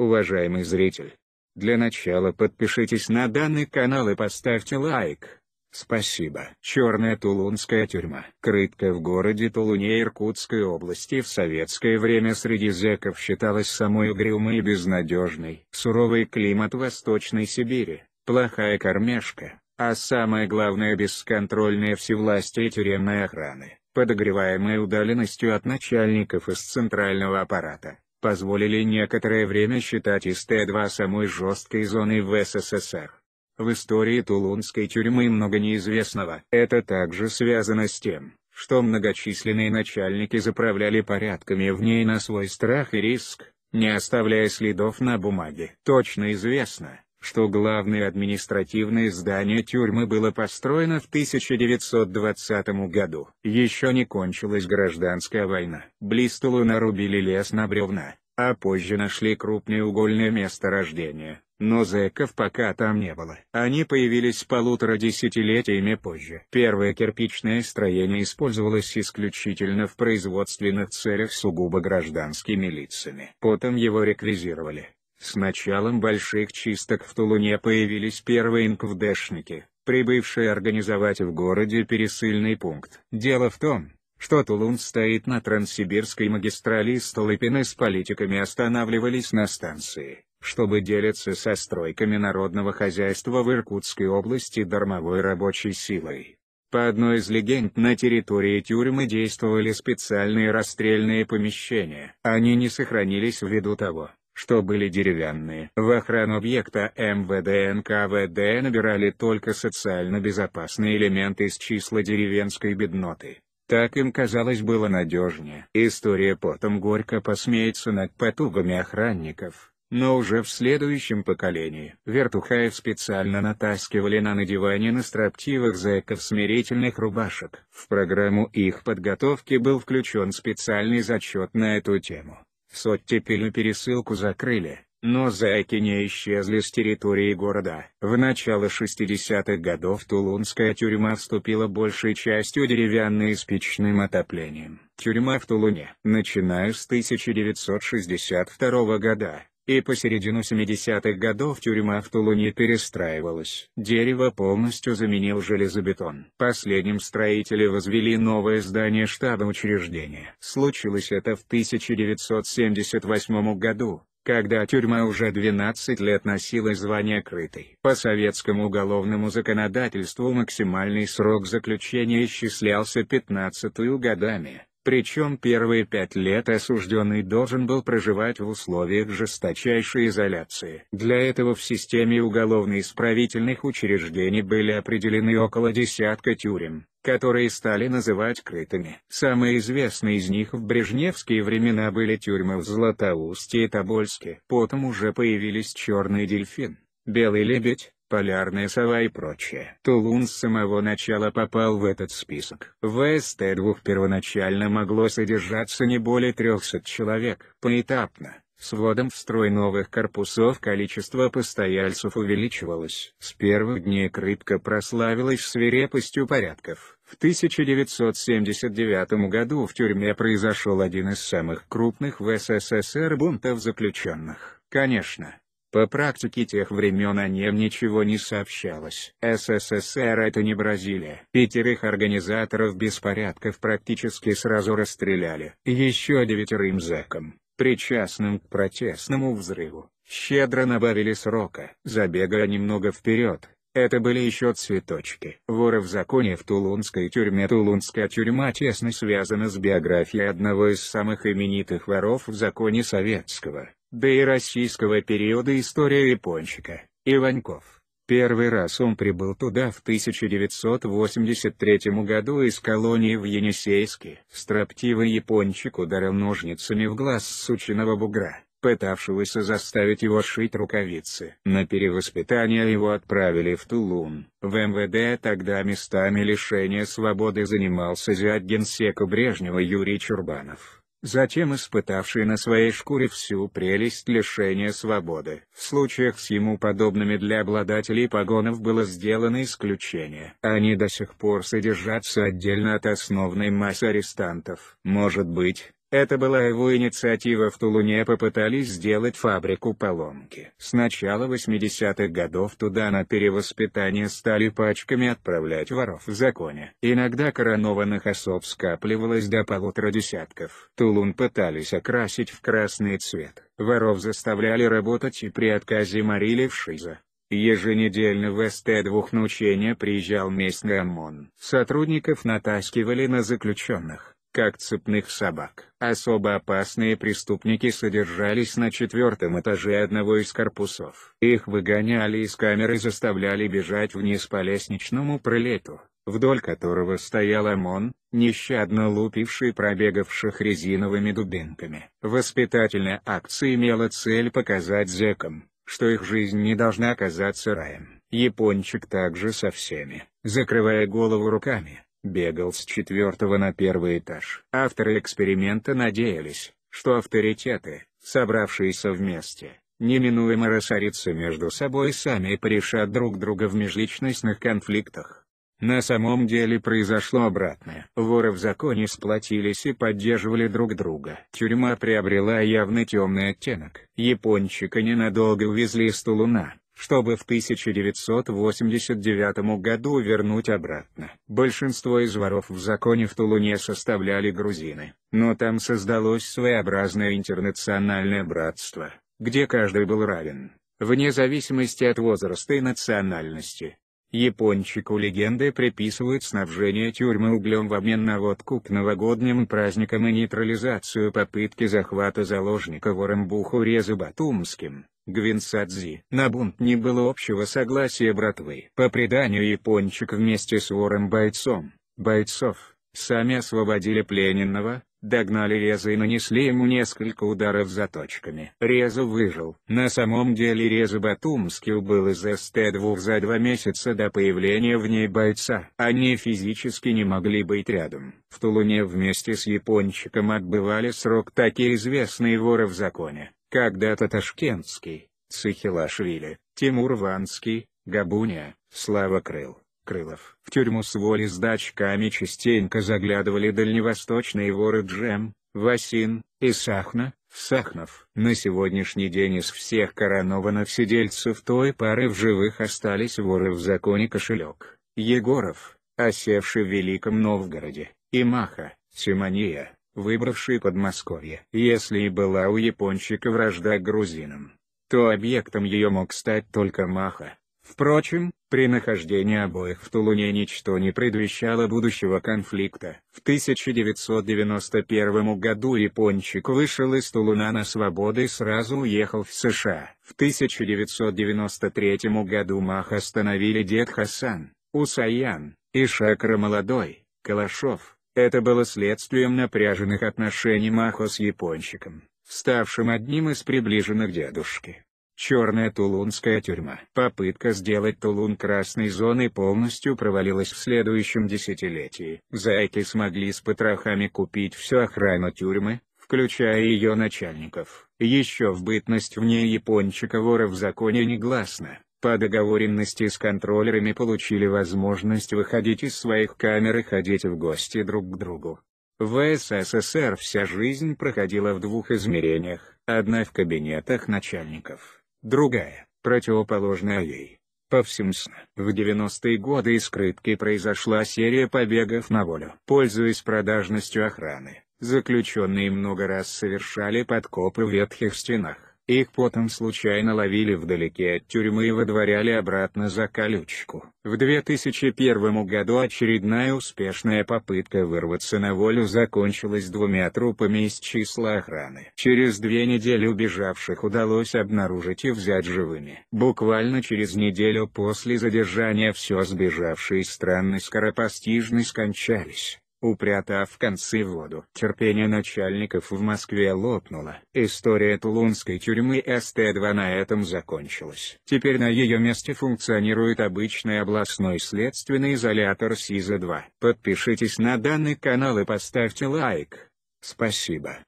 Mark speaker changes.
Speaker 1: Уважаемый зритель, для начала подпишитесь на данный канал и поставьте лайк. Спасибо. Черная Тулунская тюрьма. Крытка в городе Тулуне Иркутской области в советское время среди зеков считалась самой угрюмой и безнадежной. Суровый климат Восточной Сибири, плохая кормежка, а самое главное бесконтрольное всевластие тюремной охраны, подогреваемая удаленностью от начальников из центрального аппарата позволили некоторое время считать ИСТ-2 самой жесткой зоной в СССР. В истории Тулунской тюрьмы много неизвестного. Это также связано с тем, что многочисленные начальники заправляли порядками в ней на свой страх и риск, не оставляя следов на бумаге. Точно известно, что главное административное здание тюрьмы было построено в 1920 году. Еще не кончилась гражданская война. Близ Тулуна рубили лес на бревна а позже нашли крупнеугольное месторождение, но зэков пока там не было. Они появились полутора десятилетиями позже. Первое кирпичное строение использовалось исключительно в производственных целях сугубо гражданскими лицами. Потом его реквизировали. С началом больших чисток в Тулуне появились первые инквдешники, прибывшие организовать в городе пересыльный пункт. Дело в том, что Тулун стоит на Транссибирской магистрали и Столыпины с политиками останавливались на станции, чтобы делиться со стройками народного хозяйства в Иркутской области дармовой рабочей силой. По одной из легенд на территории тюрьмы действовали специальные расстрельные помещения. Они не сохранились ввиду того, что были деревянные. В охрану объекта МВД НКВД набирали только социально безопасные элементы из числа деревенской бедноты. Так им казалось было надежнее. История потом горько посмеется над потугами охранников, но уже в следующем поколении. Вертухаев специально натаскивали на надевание на строптивых зэков смирительных рубашек. В программу их подготовки был включен специальный зачет на эту тему. В соттепелю пересылку закрыли, но зайки не исчезли с территории города. В начало 60-х годов Тулунская тюрьма вступила большей частью деревянной с печным отоплением. Тюрьма в Тулуне. Начиная с 1962 года, и по середину 70-х годов тюрьма в Тулуне перестраивалась. Дерево полностью заменил железобетон. Последним строители возвели новое здание штаба учреждения. Случилось это в 1978 году, когда тюрьма уже 12 лет носила звание крытой. По советскому уголовному законодательству максимальный срок заключения исчислялся 15 годами, причем первые пять лет осужденный должен был проживать в условиях жесточайшей изоляции. Для этого в системе уголовно-исправительных учреждений были определены около десятка тюрем которые стали называть крытыми. Самые известные из них в брежневские времена были тюрьмы в Златоусте и Тобольске. Потом уже появились черный дельфин, белый лебедь, полярная сова и прочее. Тулун с самого начала попал в этот список. В СТ-2 первоначально могло содержаться не более 300 человек. Поэтапно, Сводом вводом в строй новых корпусов количество постояльцев увеличивалось. С первых дней крыпка прославилась свирепостью порядков. В 1979 году в тюрьме произошел один из самых крупных в СССР бунтов заключенных. Конечно, по практике тех времен о нем ничего не сообщалось. СССР это не Бразилия. Пятерых организаторов беспорядков практически сразу расстреляли. Еще девятерым зэкам, причастным к протестному взрыву, щедро набавили срока. Забегая немного вперед, это были еще цветочки. Воры в законе в Тулунской тюрьме Тулунская тюрьма тесно связана с биографией одного из самых именитых воров в законе советского, да и российского периода история Япончика, Иваньков. Первый раз он прибыл туда в 1983 году из колонии в Енисейске. Строптивый япончик ударил ножницами в глаз сучиного бугра, пытавшегося заставить его шить рукавицы. На перевоспитание его отправили в Тулун. В МВД тогда местами лишения свободы занимался зять генсека Брежнева Юрий Чурбанов затем испытавший на своей шкуре всю прелесть лишения свободы. В случаях с ему подобными для обладателей погонов было сделано исключение. Они до сих пор содержатся отдельно от основной массы арестантов. Может быть, это была его инициатива в Тулуне попытались сделать фабрику поломки. С начала 80-х годов туда на перевоспитание стали пачками отправлять воров в законе. Иногда коронованных особ скапливалось до полутора десятков. Тулун пытались окрасить в красный цвет. Воров заставляли работать и при отказе морили в шиза. Еженедельно в СТ-2 на учения приезжал местный ОМОН. Сотрудников натаскивали на заключенных как цепных собак. Особо опасные преступники содержались на четвертом этаже одного из корпусов. Их выгоняли из камеры и заставляли бежать вниз по лестничному пролету, вдоль которого стоял ОМОН, нещадно лупивший пробегавших резиновыми дубинками. Воспитательная акция имела цель показать зекам, что их жизнь не должна оказаться раем. Япончик также со всеми, закрывая голову руками, бегал с четвертого на первый этаж. Авторы эксперимента надеялись, что авторитеты, собравшиеся вместе, неминуемо рассорятся между собой и сами порешат друг друга в межличностных конфликтах. На самом деле произошло обратное. Воры в законе сплотились и поддерживали друг друга. Тюрьма приобрела явно темный оттенок. Япончика ненадолго увезли из Тулуна чтобы в 1989 году вернуть обратно. Большинство из воров в законе в Тулуне составляли грузины, но там создалось своеобразное интернациональное братство, где каждый был равен, вне зависимости от возраста и национальности. Япончику легенды приписывают снабжение тюрьмы углем в обмен на водку к новогодним праздникам и нейтрализацию попытки захвата заложника Ворембуху Резы Батумским, Гвинсадзи. На бунт не было общего согласия братвы. По преданию Япончик вместе с Вором бойцом, бойцов, сами освободили плененного, Догнали Реза и нанесли ему несколько ударов заточками. Реза выжил. На самом деле Реза Батумский был из СТ-2 за два месяца до появления в ней бойца. Они физически не могли быть рядом. В Тулуне вместе с Япончиком отбывали срок такие известные воры в законе, когда-то Ташкентский, Цихилашвили, Тимур Ванский, Габуня, Слава Крыл. Крылов. В тюрьму с воли с дачками частенько заглядывали дальневосточные воры Джем, Васин, Исахна, Сахнов. На сегодняшний день из всех коронованных сидельцев той пары в живых остались воры в законе Кошелек, Егоров, осевший в Великом Новгороде, и Маха, Симония, выбравший Подмосковье. Если и была у япончика вражда к грузинам, то объектом ее мог стать только Маха. Впрочем, при нахождении обоих в Тулуне ничто не предвещало будущего конфликта. В 1991 году Япончик вышел из Тулуна на свободу и сразу уехал в США. В 1993 году Мах остановили Дед Хасан, Усаян, и Шакра Молодой, Калашов. Это было следствием напряженных отношений Махо с Япончиком, ставшим одним из приближенных дедушки. Черная Тулунская тюрьма. Попытка сделать Тулун красной зоной полностью провалилась в следующем десятилетии. Зайки смогли с потрохами купить всю охрану тюрьмы, включая ее начальников. Еще в бытность вне Япончика вора в законе негласно, по договоренности с контроллерами получили возможность выходить из своих камер и ходить в гости друг к другу. В СССР вся жизнь проходила в двух измерениях, одна в кабинетах начальников, другая, противоположная ей. Повсеместно. В 90-е годы из крытки произошла серия побегов на волю. Пользуясь продажностью охраны, заключенные много раз совершали подкопы в ветхих стенах. Их потом случайно ловили вдалеке от тюрьмы и выдворяли обратно за колючку. В 2001 году очередная успешная попытка вырваться на волю закончилась двумя трупами из числа охраны. Через две недели убежавших удалось обнаружить и взять живыми. Буквально через неделю после задержания все сбежавшие страны скоропостижно скончались. Упрятав концы в воду. Терпение начальников в Москве лопнуло. История Тулунской тюрьмы СТ-2 на этом закончилась. Теперь на ее месте функционирует обычный областной следственный изолятор СИЗО-2. Подпишитесь на данный канал и поставьте лайк. Спасибо.